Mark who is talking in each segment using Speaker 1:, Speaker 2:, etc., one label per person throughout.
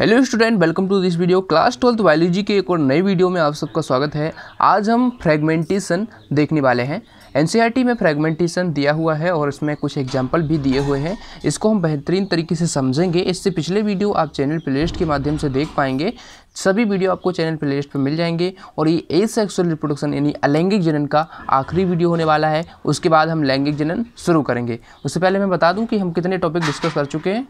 Speaker 1: hello student welcome to this video class twelfth biology के एक और नई वीडियो में आप सबका स्वागत है आज हम फ्रेगमेंटेशन देखने वाले हैं एनसीईआरटी e में फ्रेगमेंटेशन दिया हुआ है और इसमें कुछ एग्जाम्पल भी दिए हुए हैं इसको हम बेहतरीन तरीके से समझेंगे इससे पिछले वीडियो आप चैनल प्लेलिस्ट के माध्यम से देख पाएंगे सभी वीडियो आपको चैनल प्ले पर मिल जाएंगे और ये ए सेक्सुअल रिप्रोडक्शन यानी अलैंगिक जनन का आखिरी वीडियो होने वाला है उसके बाद हम लैंगिक जनन शुरू करेंगे उससे पहले मैं बता दूँ कि हम कितने टॉपिक डिस्कस कर चुके हैं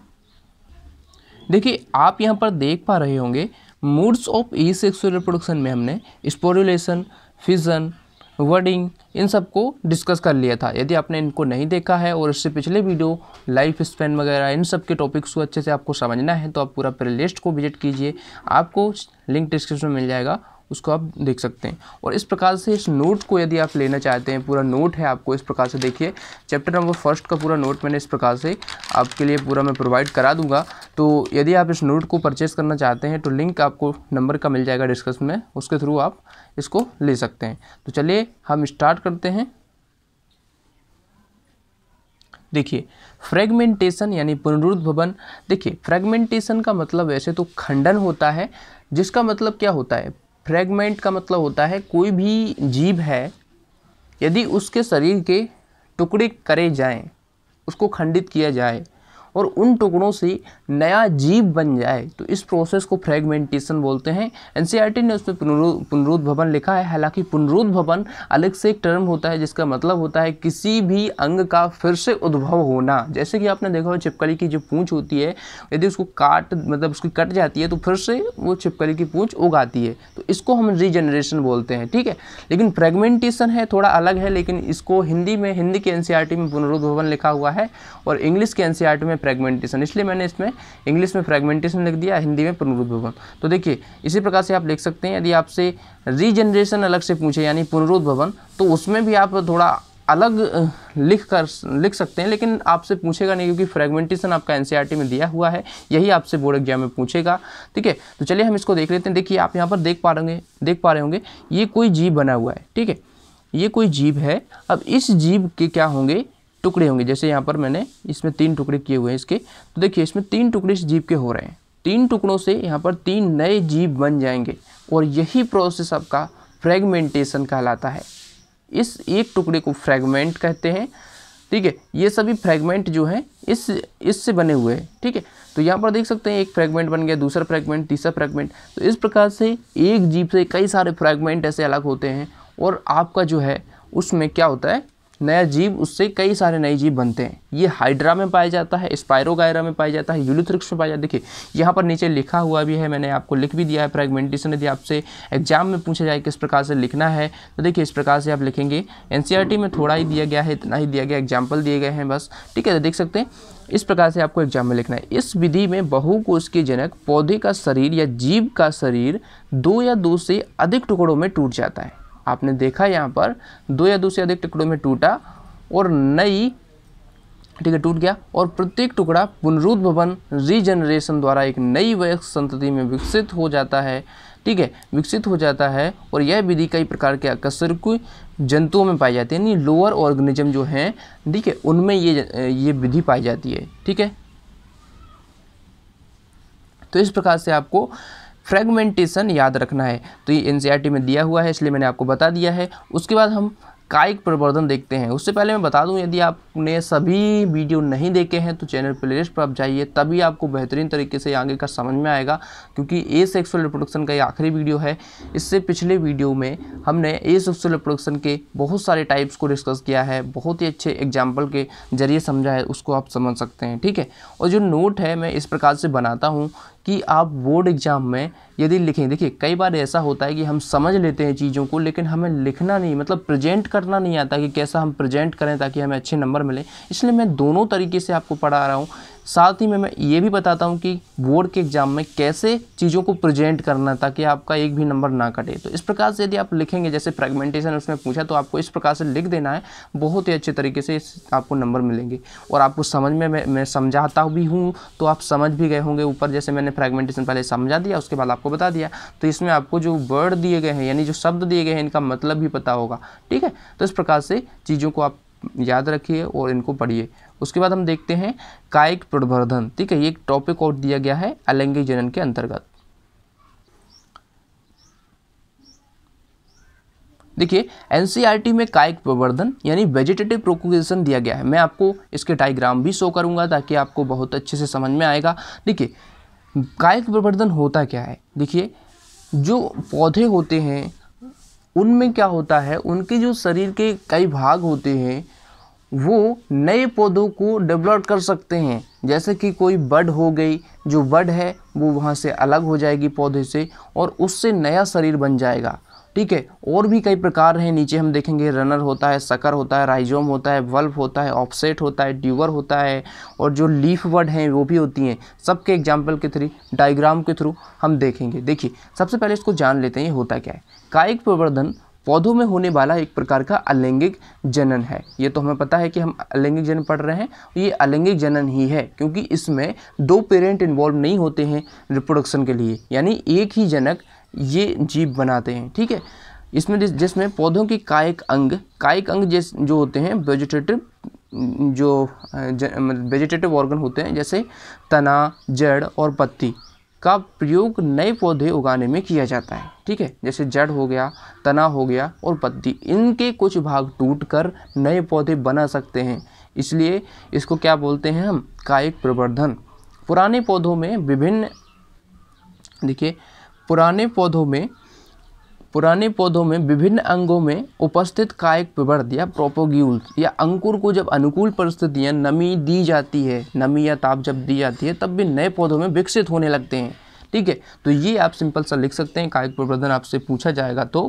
Speaker 1: देखिए आप यहाँ पर देख पा रहे होंगे modes of asexual reproduction में हमने स्पोरुलेशन फिजन वर्डिंग इन सब को डिस्कस कर लिया था यदि आपने इनको नहीं देखा है और इससे पिछले वीडियो लाइफ स्पेन वगैरह इन सब के टॉपिक्स को अच्छे से आपको समझना है तो आप पूरा लिस्ट को विजिट कीजिए आपको लिंक डिस्क्रिप्शन में मिल जाएगा उसको आप देख सकते हैं और इस प्रकार से इस नोट को यदि आप लेना चाहते हैं पूरा नोट है आपको इस प्रकार से देखिए चैप्टर नंबर फर्स्ट का पूरा नोट मैंने इस प्रकार से आपके लिए पूरा मैं प्रोवाइड करा दूंगा तो यदि आप इस नोट को परचेस करना चाहते हैं तो लिंक आपको नंबर का मिल जाएगा डिस्कशन में उसके थ्रू आप इसको ले सकते हैं तो चलिए हम स्टार्ट करते हैं देखिए फ्रेगमेंटेशन यानी पुनरुद्भवन देखिए फ्रेगमेंटेशन का मतलब वैसे तो खंडन होता है जिसका मतलब क्या होता है फ्रेगमेंट का मतलब होता है कोई भी जीव है यदि उसके शरीर के टुकड़े करे जाएं उसको खंडित किया जाए और उन टुकड़ों से नया जीव बन जाए तो इस प्रोसेस को फ्रेगमेंटेशन बोलते हैं एन e ने उसमें भवन लिखा है हालांकि भवन अलग से एक टर्म होता है जिसका मतलब होता है किसी भी अंग का फिर से उद्भव होना जैसे कि आपने देखा हो छिपकली की जो पूँछ होती है यदि उसको काट मतलब उसकी कट जाती है तो फिर से वो छिपकली की पूँछ उगाती है तो इसको हम रीजनरेशन बोलते हैं ठीक है लेकिन फ्रेगमेंटेशन है थोड़ा अलग है लेकिन इसको हिंदी में हिंदी के एन e में भवन लिखा हुआ है और इंग्लिश के एन e में फ्रेगमेंटेशन इसलिए मैंने इसमें इंग्लिश में फ्रेगमेंटेशन लिख दिया हिंदी में पुनरुद्भवन तो देखिए इसी प्रकार से आप लिख सकते हैं यदि आपसे रीजनरेशन अलग से पूछे यानी पुनरुद्भवन तो उसमें भी आप थोड़ा अलग लिख कर लिख सकते हैं लेकिन आपसे पूछेगा नहीं क्योंकि फ्रेगमेंटेशन आपका एन e में दिया हुआ है यही आपसे बोर्ड एग्जाम में पूछेगा ठीक है तो चलिए हम इसको देख लेते हैं देखिए आप यहाँ पर देख पा रहे देख पा रहे होंगे ये कोई जीव बना हुआ है ठीक है ये कोई जीव है अब इस जीव के क्या होंगे टुकड़े होंगे जैसे यहाँ पर मैंने इसमें तीन टुकड़े किए हुए हैं इसके तो देखिए इसमें तीन टुकड़े इस जीप के हो रहे हैं तीन टुकड़ों से यहाँ पर तीन नए जीप बन जाएंगे और यही प्रोसेस आपका फ्रेगमेंटेशन कहलाता है इस एक टुकड़े को फ्रेगमेंट कहते हैं ठीक है ये सभी फ्रेगमेंट जो हैं इस इससे बने हुए हैं ठीक है तो यहाँ पर देख सकते हैं एक फ्रेगमेंट बन गया दूसरा फ्रेगमेंट तीसरा फ्रेगमेंट तो इस प्रकार से एक जीप से कई सारे फ्रेगमेंट ऐसे अलग होते हैं और आपका जो है उसमें क्या होता है नया जीव उससे कई सारे नए जीव बनते हैं ये हाइड्रा में पाया जाता है स्पायरोगायरा में पाया जाता है यूलिथ्रिक्स में पाया जाता है देखिए यहाँ पर नीचे लिखा हुआ भी है मैंने आपको लिख भी दिया है फ्रेगमेंटेशन यदि आपसे एग्जाम में पूछा जाए किस प्रकार से लिखना है तो देखिए इस प्रकार से आप लिखेंगे एन में थोड़ा ही दिया गया है इतना ही दिया गया एग्जाम्पल दिए गए हैं बस ठीक है तो देख सकते हैं इस प्रकार से आपको एग्जाम में लिखना है इस विधि में बहु के जनक पौधे का शरीर या जीव का शरीर दो या दो से अधिक टुकड़ों में टूट जाता है आपने देखा यहाँ पर दो या दो से अधिक टुकड़ों में टूटा और नई ठीक है टूट गया और प्रत्येक टुकड़ा पुनरुद्ध भवन रीजनरेशन द्वारा एक नई वयस्क संतति में विकसित हो जाता है ठीक है विकसित हो जाता है और यह विधि कई प्रकार के आकर्षक जंतुओं में पाई जाती है यानी लोअर ऑर्गेनिज्म जो हैं ठीक है उनमें ये ये विधि पाई जाती है ठीक है तो इस प्रकार से आपको फ्रेगमेंटेशन याद रखना है तो ये एन e में दिया हुआ है इसलिए मैंने आपको बता दिया है उसके बाद हम कायिक प्रवर्धन देखते हैं उससे पहले मैं बता दूं यदि आपने सभी वीडियो नहीं देखे हैं तो चैनल प्लेलिस्ट पर आप जाइए तभी आपको बेहतरीन तरीके से आगे का समझ में आएगा क्योंकि ए सेक्सुअल रिप्रोडक्शन का ये आखिरी वीडियो है इससे पिछले वीडियो में हमने ए सेक्सुअल रिप्रोडक्शन के बहुत सारे टाइप्स को डिस्कस किया है बहुत ही अच्छे एग्जाम्पल के जरिए समझा है उसको आप समझ सकते हैं ठीक है और जो नोट है मैं इस प्रकार से बनाता हूँ कि आप बोर्ड एग्ज़ाम में यदि लिखें देखिए कई बार ऐसा होता है कि हम समझ लेते हैं चीज़ों को लेकिन हमें लिखना नहीं मतलब प्रेजेंट करना नहीं आता कि कैसा हम प्रेजेंट करें ताकि हमें अच्छे नंबर मिले इसलिए मैं दोनों तरीके से आपको पढ़ा रहा हूँ साथ ही में मैं ये भी बताता हूँ कि बोर्ड के एग्ज़ाम में कैसे चीज़ों को प्रेजेंट करना है ताकि आपका एक भी नंबर ना कटे तो इस प्रकार से यदि आप लिखेंगे जैसे फ्रेगमेंटेशन उसमें पूछा तो आपको इस प्रकार से लिख देना है बहुत ही अच्छे तरीके से आपको नंबर मिलेंगे और आपको समझ में मैं, मैं समझाता भी हूँ तो आप समझ भी गए होंगे ऊपर जैसे मैंने फ्रेगमेंटेशन पहले समझा दिया उसके बाद आपको बता दिया तो इसमें आपको जो वर्ड दिए गए हैं यानी जो शब्द दिए गए हैं इनका मतलब भी पता होगा ठीक है तो इस प्रकार से चीज़ों को आप याद रखिए और इनको पढ़िए उसके बाद हम देखते हैं कायिक प्रवर्धन ठीक है ये एक टॉपिक और दिया गया है अलैंगिक जनन के अंतर्गत देखिए एनसीईआरटी e में कायिक प्रवर्धन यानी वेजिटेटिव प्रोकोगेशन दिया गया है मैं आपको इसके डायग्राम भी शो करूंगा ताकि आपको बहुत अच्छे से समझ में आएगा देखिए कायिक प्रवर्धन होता क्या है देखिए जो पौधे होते हैं उनमें क्या होता है उनके जो शरीर के कई भाग होते हैं वो नए पौधों को डेवलप कर सकते हैं जैसे कि कोई बड हो गई जो बड है वो वहाँ से अलग हो जाएगी पौधे से और उससे नया शरीर बन जाएगा ठीक है और भी कई प्रकार हैं नीचे हम देखेंगे रनर होता है सकर होता है राइजोम होता है वल्फ होता है ऑफसेट होता है ड्यूवर होता है और जो लीफ वर्ड हैं वो भी होती हैं सबके एग्जाम्पल के थ्री डायग्राम के थ्रू हम देखेंगे देखिए सबसे पहले इसको जान लेते हैं ये होता क्या है कायिक प्रवर्धन पौधों में होने वाला एक प्रकार का अलैंगिक जनन है ये तो हमें पता है कि हम अलैंगिक जनन पढ़ रहे हैं ये अलैंगिक जनन ही है क्योंकि इसमें दो पेरेंट इन्वॉल्व नहीं होते हैं रिप्रोडक्शन के लिए यानी एक ही जनक ये जीव बनाते हैं ठीक है इसमें जिसमें पौधों के कायक अंग कायिक अंग जिस जो होते हैं वेजिटेटिव जो वेजिटेटिव ऑर्गन मतलब होते हैं जैसे तना जड़ और पत्ती का प्रयोग नए पौधे उगाने में किया जाता है ठीक है जैसे जड़ हो गया तना हो गया और पत्ती इनके कुछ भाग टूट कर नए पौधे बना सकते हैं इसलिए इसको क्या बोलते हैं हम कायिक प्रवर्धन पुराने पौधों में विभिन्न देखिए पुराने पौधों में पुराने पौधों में विभिन्न अंगों में उपस्थित कायक प्रवर्ध या प्रोपोग्यूल्स या अंकुर को जब अनुकूल परिस्थितियां नमी दी जाती है नमी या ताप जब दी जाती है तब भी नए पौधों में विकसित होने लगते हैं ठीक है तो ये आप सिंपल सा लिख सकते हैं कायक प्रवर्धन आपसे पूछा जाएगा तो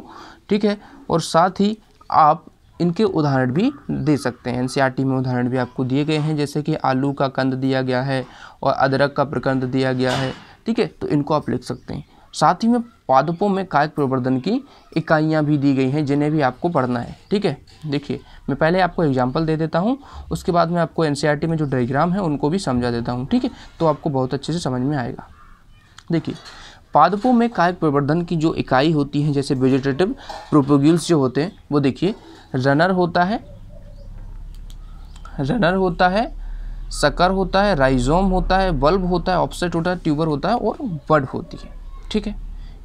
Speaker 1: ठीक है और साथ ही आप इनके उदाहरण भी दे सकते हैं एन में उदाहरण भी आपको दिए गए हैं जैसे कि आलू का कंद दिया गया है और अदरक का प्रकंद दिया गया है ठीक है तो इनको आप लिख सकते हैं साथ ही में पादपों में कायक प्रवर्धन की इकाइयाँ भी दी गई हैं जिन्हें भी आपको पढ़ना है ठीक है देखिए मैं पहले आपको एग्जाम्पल दे देता हूँ उसके बाद मैं आपको एन e में जो डायग्राम है उनको भी समझा देता हूँ ठीक है तो आपको बहुत अच्छे से समझ में आएगा देखिए पादपों में कायक प्रवर्धन की जो इकाई होती है जैसे वेजिटेटिव प्रोपोग्यूल्स जो होते हैं वो देखिए रनर होता है रनर होता है सकर होता है राइजोम होता है बल्ब होता है ऑप्सेट होता है ट्यूबर होता है और बड होती है ठीक है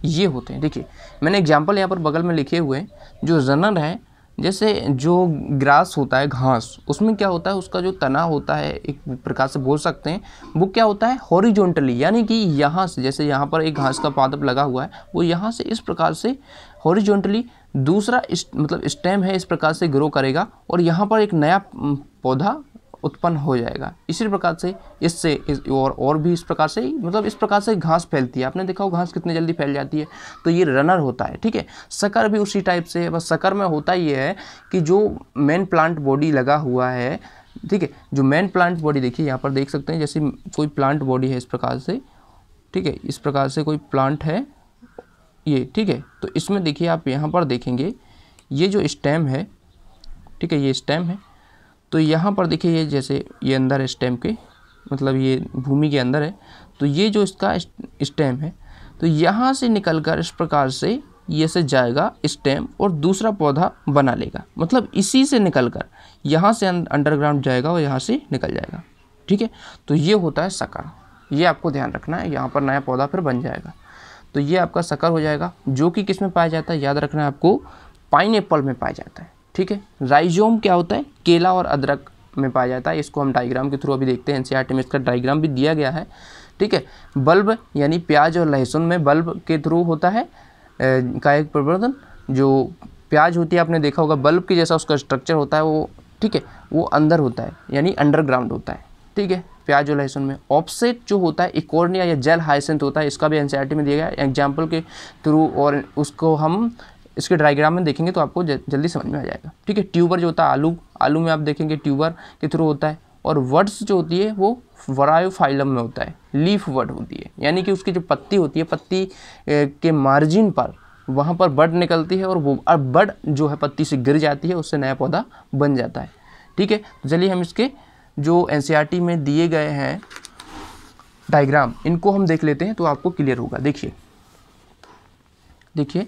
Speaker 1: ये होते हैं देखिए मैंने एग्जाम्पल यहाँ पर बगल में लिखे हुए हैं जो रनर है जैसे जो ग्रास होता है घास उसमें क्या होता है उसका जो तना होता है एक प्रकार से बोल सकते हैं वो क्या होता है हॉरिजॉन्टली यानी कि यहाँ से जैसे यहाँ पर एक घास का पादप लगा हुआ है वो यहाँ से इस प्रकार से हॉरिजॉन्टली दूसरा इस, मतलब स्टेम है इस प्रकार से ग्रो करेगा और यहाँ पर एक नया पौधा उत्पन्न हो जाएगा इसी प्रकार से इससे इस और और भी इस प्रकार से मतलब इस प्रकार से घास फैलती है आपने देखा हो घास कितनी जल्दी फैल जाती है तो ये रनर होता है ठीक है सकर भी उसी टाइप से बस सकर में होता ये है कि जो मेन प्लांट बॉडी लगा हुआ है ठीक है जो मेन प्लांट बॉडी देखिए यहाँ पर देख सकते हैं जैसे कोई प्लांट बॉडी है इस प्रकार से ठीक है इस प्रकार से कोई प्लांट है ये ठीक है तो इसमें देखिए आप यहाँ पर देखेंगे ये जो स्टेम है ठीक है ये स्टेम है तो यहाँ पर देखिए ये जैसे ये अंदर है स्टैम्प के मतलब ये भूमि के अंदर है तो ये जो इसका स्टैम्प है तो यहाँ से निकल कर इस प्रकार से ये से जाएगा स्टैम्प और दूसरा पौधा बना लेगा मतलब इसी से निकल कर यहाँ से अं-, अंडरग्राउंड जाएगा और यहाँ से निकल जाएगा ठीक है तो ये होता है सकर ये आपको ध्यान रखना है यहाँ पर नया पौधा फिर बन जाएगा तो ये आपका सकर हो जाएगा जो कि किस में पाया जाता है याद रखना है आपको पाइन में पाया जाता है ठीक है राइजोम क्या होता है केला और अदरक में पाया जाता है इसको हम डायग्राम के थ्रू अभी देखते हैं एन में इसका डायग्राम भी दिया गया है ठीक है बल्ब यानी प्याज और लहसुन में बल्ब के थ्रू होता है का एक प्रवर्धन जो प्याज होती है आपने देखा होगा बल्ब के जैसा उसका स्ट्रक्चर होता है वो ठीक है वो अंदर होता है यानी अंडरग्राउंड होता है ठीक है प्याज और लहसुन में ऑप्सेट जो होता है इकोर्निया या जेल हाइसेंथ होता है इसका भी एनसीईआरटी में दिया गया एग्जाम्पल के थ्रू और उसको हम इसके डायग्राम में देखेंगे तो आपको जल्दी समझ में आ जाएगा ठीक है ट्यूबर जो होता है आलू आलू में आप देखेंगे ट्यूबर के थ्रू होता है और वर्ड्स जो होती है वो वरायोफाइलम में होता है लीफ वर्ड होती है यानी कि उसकी जो पत्ती होती है पत्ती के मार्जिन पर वहाँ पर बड निकलती है और वो अब बड जो है पत्ती से गिर जाती है उससे नया पौधा बन जाता है ठीक है तो चलिए हम इसके जो एन e में दिए गए हैं डायग्राम इनको हम देख लेते हैं तो आपको क्लियर होगा देखिए देखिए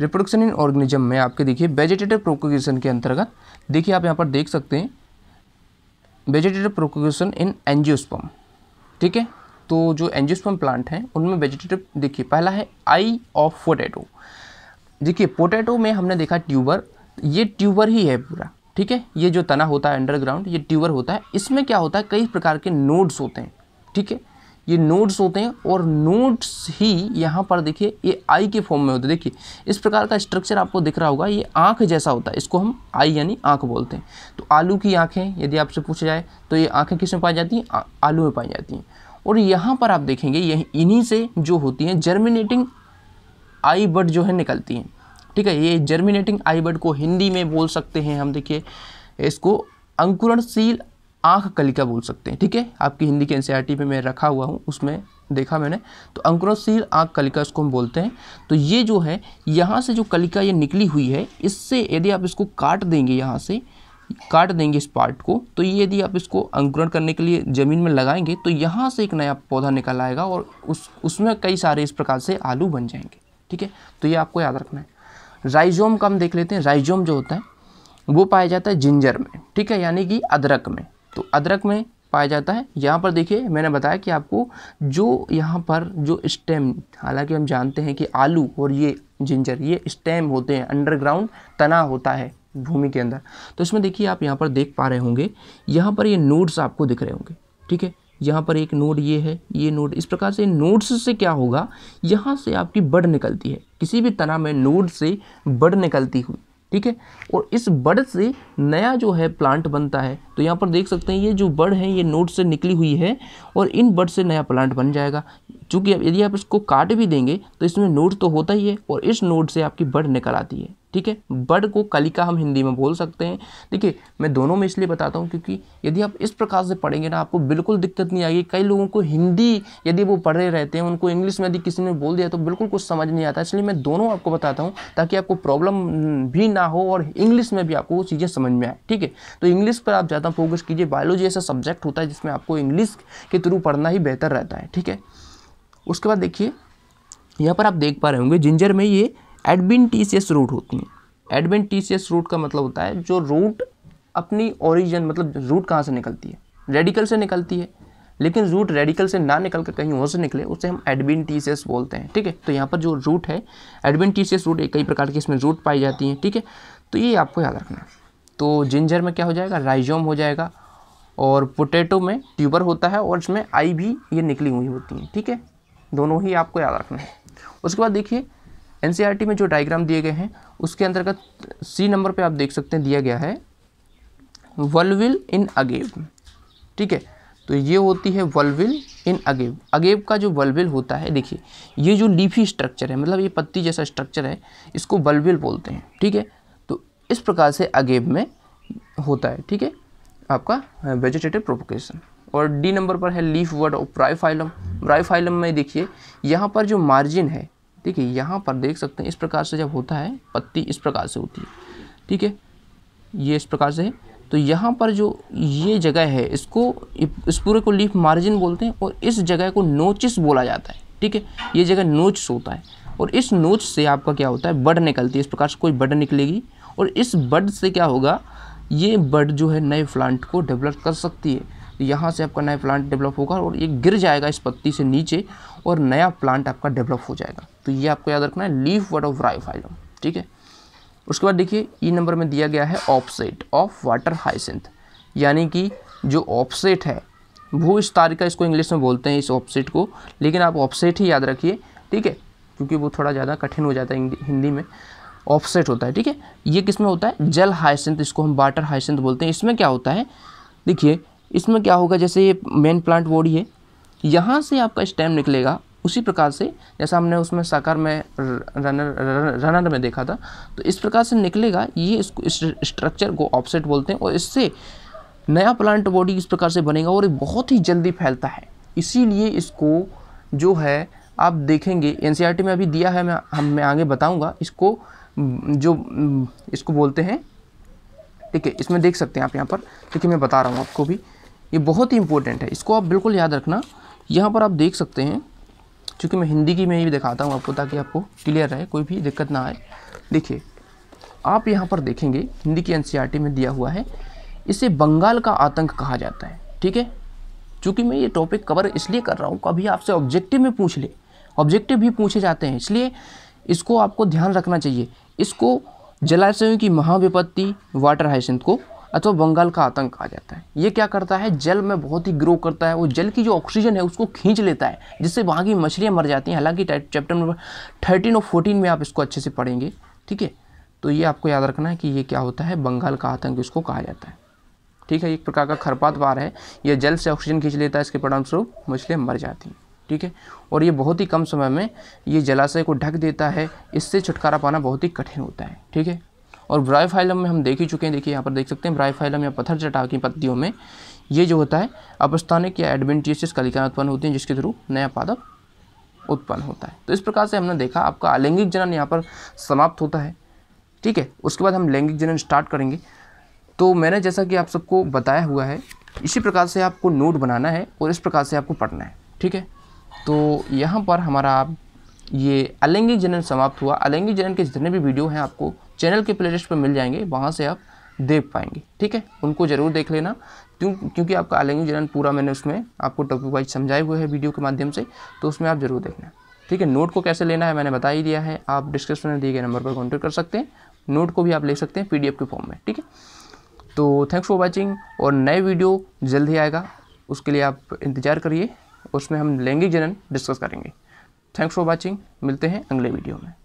Speaker 1: रिप्रोडक्शन इन ऑर्गेनिज्म में आपके देखिए वेजिटेटिव प्रोकोगेशन के अंतर्गत देखिए आप यहाँ पर देख सकते हैं वेजिटेटिव प्रोकोगेशन इन एनजियोस्पम ठीक है तो जो एनजियोस्पम प्लांट हैं उनमें वेजिटेटिव देखिए पहला है आई ऑफ पोटैटो देखिए पोटैटो में हमने देखा ट्यूबर ये ट्यूबर ही है पूरा ठीक है ये जो तना होता है अंडरग्राउंड ये ट्यूबर होता है इसमें क्या होता है कई प्रकार के नोड्स होते हैं ठीक है ये नोड्स होते हैं और नोड्स ही यहाँ पर देखिए ये आई के फॉर्म में होते हैं देखिए इस प्रकार का स्ट्रक्चर आपको दिख रहा होगा ये आँख जैसा होता है इसको हम आई यानी आँख बोलते हैं तो आलू की आँखें यदि आपसे पूछा जाए तो ये आँखें किस में पाई जाती हैं आलू में पाई जाती हैं और यहाँ पर आप देखेंगे ये इन्हीं से जो होती हैं जर्मिनेटिंग आई बर्ड जो है निकलती हैं ठीक है ये जर्मिनेटिंग आई बर्ड को हिंदी में बोल सकते हैं हम देखिए इसको अंकुरणशील आँख कलिका बोल सकते हैं ठीक है आपकी हिंदी की एनसीईआरटी में e मैं रखा हुआ हूँ उसमें देखा मैंने तो अंकुरशील आँख कलिका इसको हम बोलते हैं तो ये जो है यहाँ से जो कलिका ये निकली हुई है इससे यदि आप इसको काट देंगे यहाँ से काट देंगे इस पार्ट को तो ये यदि आप इसको अंकुरण करने के लिए ज़मीन में लगाएंगे तो यहाँ से एक नया पौधा निकल आएगा और उस उसमें कई सारे इस प्रकार से आलू बन जाएंगे ठीक है तो ये आपको याद रखना है राइजोम का हम देख लेते हैं राइजोम जो होता है वो पाया जाता है जिंजर में ठीक है यानी कि अदरक में तो अदरक में पाया जाता है यहाँ पर देखिए मैंने बताया कि आपको जो यहाँ पर जो स्टेम हालांकि हम जानते हैं कि आलू और ये जिंजर ये स्टेम होते हैं अंडरग्राउंड तना होता है भूमि के अंदर तो इसमें देखिए आप यहाँ पर देख पा रहे होंगे यहाँ पर ये नोड्स आपको दिख रहे होंगे ठीक है यहाँ पर एक नोड ये है ये नोड इस प्रकार से नोड्स से क्या होगा यहाँ से आपकी बड निकलती है किसी भी तना में नोड से बड निकलती हुई ठीक है और इस बड़ से नया जो है प्लांट बनता है तो यहाँ पर देख सकते हैं ये जो बड़ है ये नोट से निकली हुई है और इन बड़ से नया प्लांट बन जाएगा चूँकि अब यदि आप इसको काट भी देंगे तो इसमें नोड तो होता ही है और इस नोड से आपकी बर्ड निकल आती है ठीक है बर्ड को कलिका हम हिंदी में बोल सकते हैं देखिए मैं दोनों में इसलिए बताता हूँ क्योंकि यदि आप इस प्रकार से पढ़ेंगे ना आपको बिल्कुल दिक्कत नहीं आएगी कई लोगों को हिंदी यदि वो पढ़ रहे रहते हैं उनको इंग्लिश में यदि किसी ने बोल दिया तो बिल्कुल कुछ समझ नहीं आता इसलिए मैं दोनों आपको बताता हूँ ताकि आपको प्रॉब्लम भी ना हो और इंग्लिश में भी आपको वो चीज़ें समझ में आए ठीक है तो इंग्लिश पर आप ज़्यादा फोकस कीजिए बायोलॉजी ऐसा सब्जेक्ट होता है जिसमें आपको इंग्लिश के थ्रू पढ़ना ही बेहतर रहता है ठीक है उसके बाद देखिए यहाँ पर आप देख पा रहे होंगे जिंजर में ये एडमिनटीसियस रूट होती हैं एडमिनटीसियस रूट का मतलब होता है जो रूट अपनी ओरिजिन मतलब रूट कहाँ से निकलती है रेडिकल से निकलती है लेकिन रूट रेडिकल से ना निकल कर कहीं और से निकले उसे हम एडमिनटीसियस बोलते हैं ठीक है तो यहाँ पर जो रूट है एडमिनटीसियस रूट कई प्रकार की इसमें रूट पाई जाती हैं ठीक है तो ये आपको याद रखना है तो जिंजर में क्या हो जाएगा राइजोम हो जाएगा और पोटैटो में ट्यूबर होता है और इसमें आई भी ये निकली हुई होती हैं ठीक है दोनों ही आपको याद रखना है उसके बाद देखिए एन e में जो डायग्राम दिए गए हैं उसके अंतर्गत सी नंबर पर आप देख सकते हैं दिया गया है वलविल इन अगेव ठीक है तो ये होती है वलविल इन अगेव अगेव का जो वलविल होता है देखिए ये जो लीफी स्ट्रक्चर है मतलब ये पत्ती जैसा स्ट्रक्चर है इसको वलविल बोलते हैं ठीक है तो इस प्रकार से अगेव में होता है ठीक है आपका वेजिटेटिव प्रोपोकेशन और डी नंबर पर है लीफ वर्ड और ब्राइफाइलम ब्राइफाइलम में देखिए यहाँ पर जो मार्जिन है ठीक है यहाँ पर देख सकते हैं इस प्रकार से जब होता है पत्ती इस प्रकार से होती है ठीक है ये इस प्रकार से है तो यहाँ पर जो ये जगह है इसको इस पूरे को लीफ मार्जिन बोलते हैं और इस जगह को नोचिस बोला जाता है ठीक है ये जगह नोच होता है और इस नोच से आपका क्या होता है बड निकलती है इस प्रकार से कोई बड निकलेगी और इस बड से क्या होगा ये बड जो है नए प्लांट को डेवलप कर सकती है तो यहाँ से आपका नया प्लांट डेवलप होगा और ये गिर जाएगा इस पत्ती से नीचे और नया प्लांट आपका डेवलप हो जाएगा तो ये आपको याद रखना है लीफ वर्ड ऑफ राइफाइलम ठीक है उसके बाद देखिए ई e नंबर में दिया गया है ऑफसेट ऑफ वाटर हाइसेंथ यानी कि जो ऑफसेट है वो इस तारीख इसको इंग्लिश में बोलते हैं इस ऑफसेट को लेकिन आप ऑफसेट ही याद रखिए ठीक है क्योंकि वो थोड़ा ज़्यादा कठिन हो जाता है हिंदी में ऑफसेट होता है ठीक है ये किस में होता है जल हाइसेंथ इसको हम वाटर हाइसेंथ बोलते हैं इसमें क्या होता है देखिए इसमें क्या होगा जैसे ये मेन प्लांट बॉडी है यहाँ से आपका स्टेम निकलेगा उसी प्रकार से जैसा हमने उसमें साकार में रनर रनर में देखा था तो इस प्रकार से निकलेगा ये इसको स्ट्रक्चर को ऑफसेट बोलते हैं और इससे नया प्लांट बॉडी इस प्रकार से बनेगा और ये बहुत ही जल्दी फैलता है इसीलिए इसको जो है आप देखेंगे एन e में अभी दिया है मैं हम मैं आगे बताऊँगा इसको जो इसको बोलते हैं ठीक है इसमें देख सकते हैं आप यहाँ पर है मैं बता रहा हूँ आपको भी ये बहुत ही इंपॉर्टेंट है इसको आप बिल्कुल याद रखना यहाँ पर आप देख सकते हैं चूँकि मैं हिंदी की में भी दिखाता हूँ आपको ताकि आपको क्लियर रहे कोई भी दिक्कत ना आए देखिए आप यहाँ पर देखेंगे हिंदी की एनसीईआरटी e में दिया हुआ है इसे बंगाल का आतंक कहा जाता है ठीक है चूँकि मैं ये टॉपिक कवर इसलिए कर रहा हूँ कभी आपसे ऑब्जेक्टिव में पूछ ले ऑब्जेक्टिव भी पूछे जाते हैं इसलिए इसको आपको ध्यान रखना चाहिए इसको जलाशयों की महाविपत्ति वाटर हाइसेंथ को अथवा बंगाल का आतंक कहा जाता है ये क्या करता है जल में बहुत ही ग्रो करता है वो जल की जो ऑक्सीजन है उसको खींच लेता है जिससे वहाँ की मछलियाँ मर जाती हैं हालांकि चैप्टर नंबर थर्टीन और फोर्टीन में आप इसको अच्छे से पढ़ेंगे ठीक है तो ये आपको याद रखना है कि ये क्या होता है बंगाल का आतंक इसको कहा जाता है ठीक है एक प्रकार का खरपातवार है यह जल से ऑक्सीजन खींच लेता है इसके परिणामस्वरूप मछलियाँ मर जाती हैं ठीक है और ये बहुत ही कम समय में ये जलाशय को ढक देता है इससे छुटकारा पाना बहुत ही कठिन होता है ठीक है और ब्राईफाइलम में हम देख ही चुके हैं देखिए यहाँ पर देख सकते हैं फाइलम या पत्थर चटाव की पत्तियों में ये जो होता है अपस्थानिक या एडवेंटिशियस कलिकाएँ उत्पन्न होती हैं जिसके थ्रू नया पादप उत्पन्न होता है तो इस प्रकार से हमने देखा आपका अलैंगिक जनन यहाँ पर समाप्त होता है ठीक है उसके बाद हम लैंगिक जनन स्टार्ट करेंगे तो मैंने जैसा कि आप सबको बताया हुआ है इसी प्रकार से आपको नोट बनाना है और इस प्रकार से आपको पढ़ना है ठीक है तो यहाँ पर हमारा ये अलैंगिक जनन समाप्त हुआ अलैंगिक जनन के जितने भी वीडियो हैं आपको चैनल के प्लेलिस्ट पर मिल जाएंगे वहाँ से आप देख पाएंगे ठीक है उनको ज़रूर देख लेना क्यों क्योंकि आपका आलिंगन जनन पूरा मैंने उसमें आपको टॉपिक वाइज समझाए हुए हैं वीडियो के माध्यम से तो उसमें आप ज़रूर देखना ठीक है नोट को कैसे लेना है मैंने बता ही दिया है आप डिस्क्रिप्शन में दिए गए नंबर पर कॉन्टेक्ट कर सकते हैं नोट को भी आप ले सकते हैं पीडीएफ के फॉर्म में ठीक है तो थैंक्स फॉर वॉचिंग और नए वीडियो जल्द ही आएगा उसके लिए आप इंतजार करिए उसमें हम लैंगिक जनन डिस्कस करेंगे थैंक्स फॉर वॉचिंग मिलते हैं अगले वीडियो में